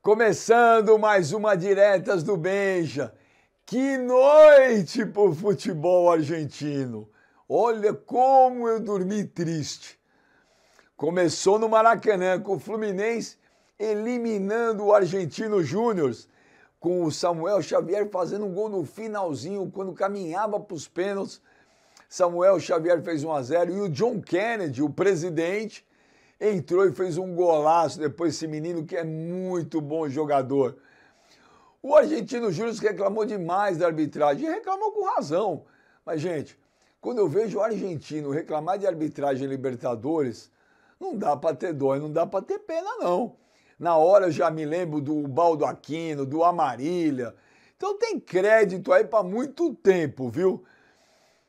Começando mais uma Diretas do Benja. Que noite pro futebol argentino. Olha como eu dormi triste. Começou no Maracanã com o Fluminense eliminando o Argentino Júnior, com o Samuel Xavier fazendo um gol no finalzinho quando caminhava para os pênaltis Samuel Xavier fez 1 a 0 e o John Kennedy, o presidente, entrou e fez um golaço depois esse menino que é muito bom jogador. O argentino Júnior reclamou demais da arbitragem e reclamou com razão. Mas gente, quando eu vejo o argentino reclamar de arbitragem em Libertadores, não dá para ter dó, não dá para ter pena não. Na hora eu já me lembro do Baldo Aquino, do Amarília. Então tem crédito aí para muito tempo, viu?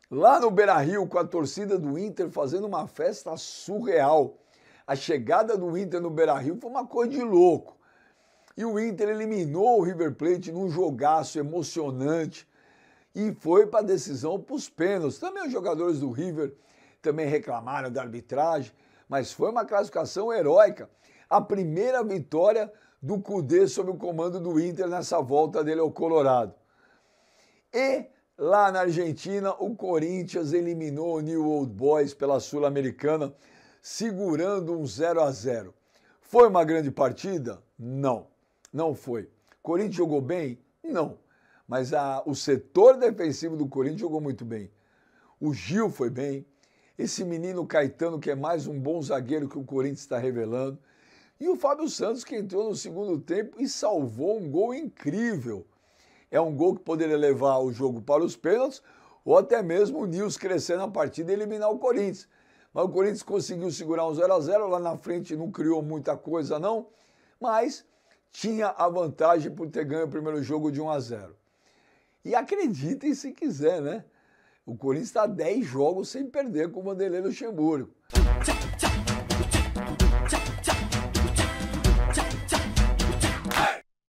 lá no Beira Rio com a torcida do Inter fazendo uma festa surreal. A chegada do Inter no Beira Rio foi uma coisa de louco. E o Inter eliminou o River Plate num jogaço emocionante e foi para a decisão para os pênaltis. Também os jogadores do River também reclamaram da arbitragem, mas foi uma classificação heróica. A primeira vitória do Cudê sob o comando do Inter nessa volta dele ao Colorado. E Lá na Argentina, o Corinthians eliminou o New Old Boys pela Sul-Americana, segurando um 0 a 0. Foi uma grande partida? Não, não foi. Corinthians jogou bem? Não. Mas a, o setor defensivo do Corinthians jogou muito bem. O Gil foi bem. Esse menino Caetano, que é mais um bom zagueiro que o Corinthians está revelando. E o Fábio Santos, que entrou no segundo tempo e salvou um gol incrível é um gol que poderia levar o jogo para os pênaltis, ou até mesmo o Nils crescer na partida e eliminar o Corinthians. Mas o Corinthians conseguiu segurar um 0 a 0 lá na frente não criou muita coisa não, mas tinha a vantagem por ter ganho o primeiro jogo de 1 a 0. E acreditem se quiser, né? O Corinthians está 10 jogos sem perder com o Vanderlei Luxemburgo. Tchau, tchau.